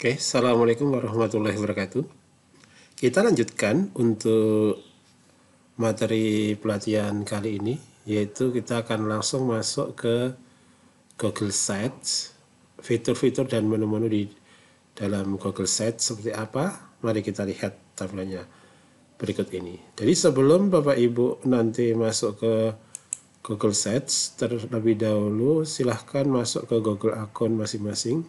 Oke, okay, Assalamualaikum warahmatullahi wabarakatuh. Kita lanjutkan untuk materi pelatihan kali ini, yaitu kita akan langsung masuk ke Google Sites, fitur-fitur dan menu-menu di dalam Google Sites seperti apa. Mari kita lihat tabelnya berikut ini. Jadi sebelum Bapak Ibu nanti masuk ke Google Sites, terlebih dahulu silahkan masuk ke Google akun masing-masing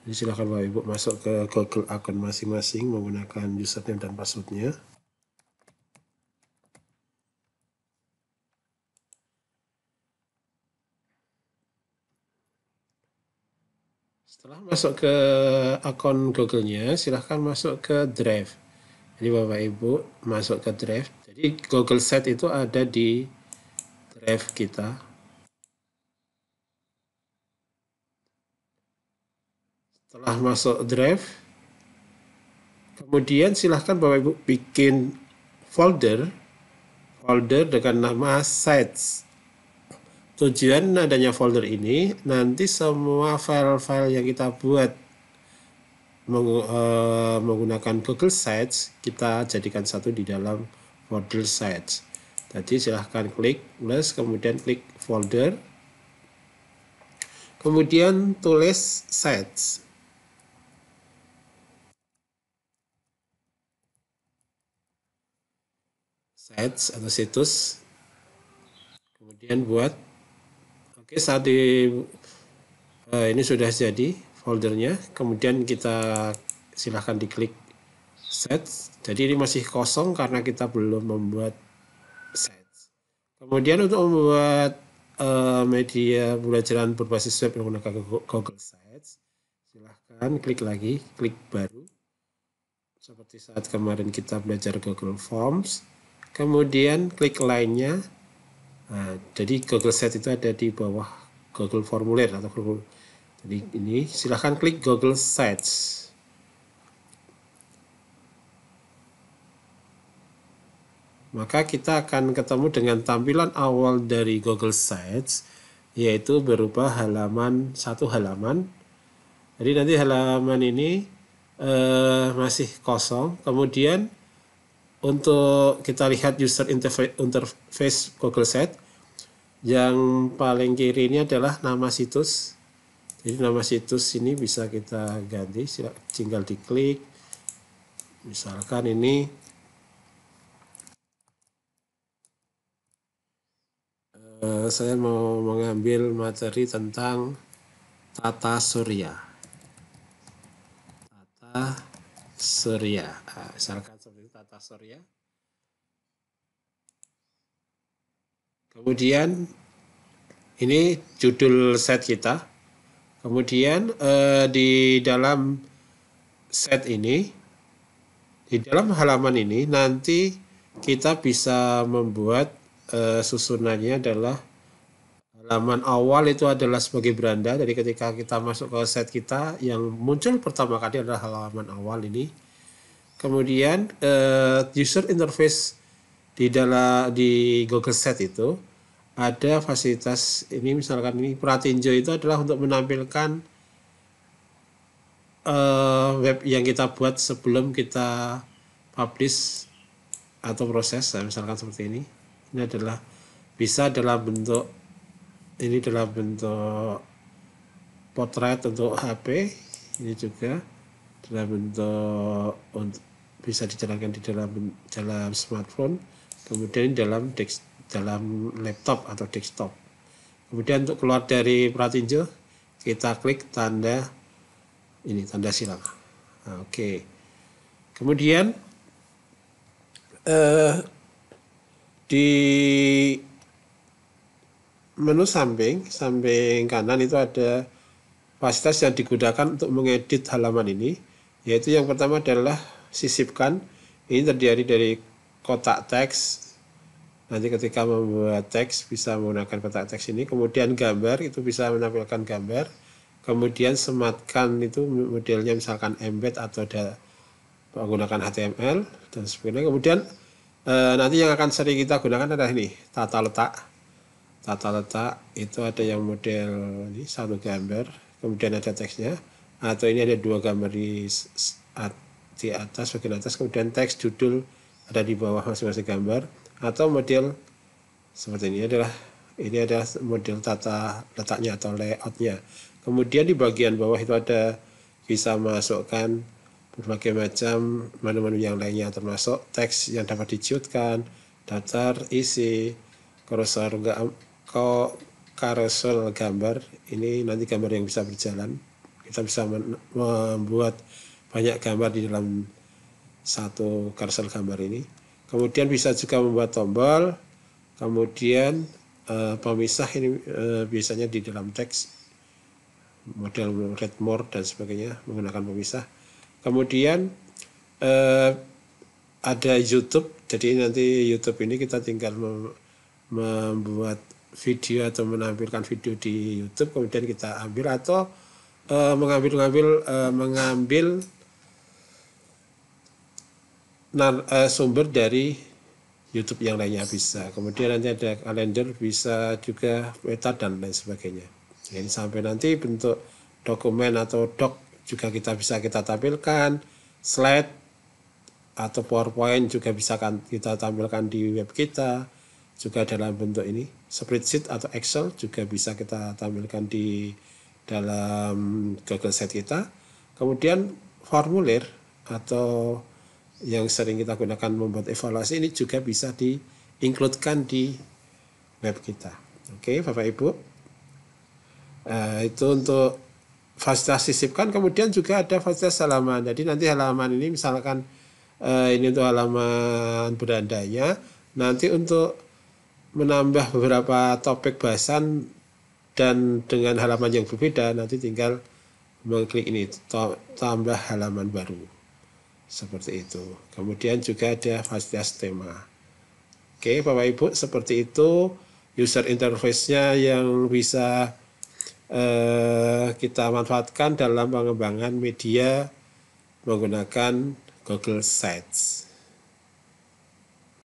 jadi silahkan Bapak Ibu masuk ke Google akun masing-masing menggunakan username dan passwordnya. Setelah masuk ke akun Google-nya, silahkan masuk ke Drive. Jadi Bapak Ibu masuk ke Drive. Jadi Google Set itu ada di Drive kita. telah masuk drive kemudian silahkan Bapak Ibu bikin folder folder dengan nama sites tujuan adanya folder ini nanti semua file-file yang kita buat eh, menggunakan Google Sites kita jadikan satu di dalam folder Sites jadi silahkan klik plus kemudian klik folder kemudian tulis Sites sites atau situs kemudian buat oke saat di uh, ini sudah jadi foldernya kemudian kita silahkan diklik set jadi ini masih kosong karena kita belum membuat set kemudian untuk membuat uh, media pembelajaran berbasis web yang menggunakan Google Sites silahkan klik lagi klik baru seperti saat kemarin kita belajar Google Forms kemudian klik lainnya nah, jadi Google Set itu ada di bawah Google Formulir atau Google jadi ini silahkan klik Google Sites maka kita akan ketemu dengan tampilan awal dari Google Sites yaitu berupa halaman satu halaman jadi nanti halaman ini eh, masih kosong kemudian untuk kita lihat user interface, Google Set, yang paling kiri ini adalah nama situs jadi nama situs ini bisa kita ganti tinggal diklik misalkan ini eh, saya mau mengambil materi tentang tata surya tata surya ah, misalkan Tata Surya. Kemudian ini judul set kita. Kemudian eh, di dalam set ini, di dalam halaman ini nanti kita bisa membuat eh, susunannya adalah halaman awal itu adalah sebagai beranda. Jadi ketika kita masuk ke set kita, yang muncul pertama kali adalah halaman awal ini kemudian uh, user interface di dalam di Google Set itu ada fasilitas ini misalkan ini Pratinjo itu adalah untuk menampilkan uh, web yang kita buat sebelum kita publish atau proses ya, misalkan seperti ini ini adalah bisa dalam bentuk ini dalam bentuk potret untuk HP ini juga dalam bentuk untuk bisa dijalankan di dalam dalam smartphone, kemudian dalam desk, dalam laptop atau desktop. Kemudian untuk keluar dari Pratinjo, kita klik tanda ini tanda silang. Nah, oke. Okay. Kemudian eh, di menu samping samping kanan itu ada fasilitas yang digunakan untuk mengedit halaman ini yaitu yang pertama adalah sisipkan ini terdiri dari kotak teks nanti ketika membuat teks bisa menggunakan kotak teks ini kemudian gambar itu bisa menampilkan gambar kemudian sematkan itu modelnya misalkan embed atau ada menggunakan HTML dan sebagainya kemudian e, nanti yang akan sering kita gunakan adalah ini tata letak tata letak itu ada yang model ini satu gambar kemudian ada teksnya atau ini ada dua gambar di di atas bagian atas kemudian teks judul ada di bawah masing-masing gambar atau model seperti ini adalah ini adalah model tata letaknya atau layoutnya kemudian di bagian bawah itu ada bisa masukkan berbagai macam menu-menu yang lainnya termasuk teks yang dapat dijiutkan daftar isi kursor gambar ini nanti gambar yang bisa berjalan kita bisa membuat banyak gambar di dalam satu karsel gambar ini. Kemudian bisa juga membuat tombol. Kemudian uh, pemisah ini uh, biasanya di dalam teks model red more dan sebagainya menggunakan pemisah. Kemudian uh, ada YouTube. Jadi nanti YouTube ini kita tinggal mem membuat video atau menampilkan video di YouTube kemudian kita ambil atau mengambil-ngambil mengambil, mengambil nar, uh, eh, sumber dari YouTube yang lainnya bisa. Kemudian nanti ada kalender, bisa juga peta dan lain sebagainya. Jadi sampai nanti bentuk dokumen atau doc juga kita bisa kita tampilkan, slide atau PowerPoint juga bisa kan kita tampilkan di web kita juga dalam bentuk ini spreadsheet atau Excel juga bisa kita tampilkan di dalam Google Sheet kita. Kemudian formulir atau yang sering kita gunakan membuat evaluasi ini juga bisa diinkludkan di web kita. Oke, okay, Bapak Ibu. Uh, itu untuk fasilitas sisipkan. Kemudian juga ada fasilitas halaman. Jadi nanti halaman ini misalkan uh, ini untuk halaman berandanya. Nanti untuk menambah beberapa topik bahasan dan dengan halaman yang berbeda nanti tinggal mengklik ini tambah halaman baru. Seperti itu. Kemudian juga ada fasilitas tema. Oke, Bapak Ibu, seperti itu user interface-nya yang bisa eh, kita manfaatkan dalam pengembangan media menggunakan Google Sites.